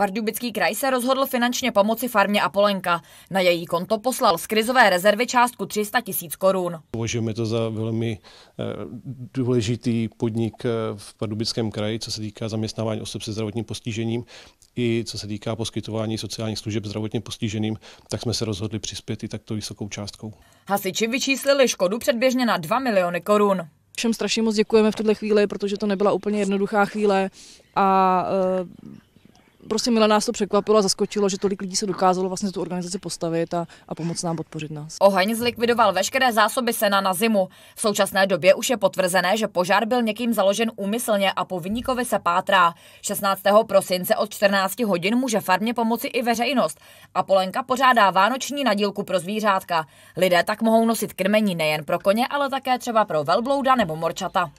Pardubický kraj se rozhodl finančně pomoci farmě Apolenka. Na její konto poslal z krizové rezervy částku 300 tisíc korun. Považujeme to za velmi eh, důležitý podnik eh, v Pardubickém kraji, co se týká zaměstnávání osob se zdravotním postižením i co se týká poskytování sociálních služeb zdravotně postiženým, tak jsme se rozhodli přispět i takto vysokou částkou. Hasiči vyčíslili škodu předběžně na 2 miliony korun. Všem strašně moc děkujeme v tuhle chvíli, protože to nebyla úplně jednoduchá chvíle a eh, prostě milé nás to překvapilo a zaskočilo, že tolik lidí se dokázalo vlastně tu organizaci postavit a, a pomoct nám podpořit nás. Oheň zlikvidoval veškeré zásoby sena na zimu. V současné době už je potvrzené, že požár byl někým založen úmyslně a po vyníkovi se pátrá. 16. prosince od 14 hodin může farmě pomoci i veřejnost. A Polenka pořádá vánoční nadílku pro zvířátka. Lidé tak mohou nosit krmení nejen pro koně, ale také třeba pro velblouda nebo morčata.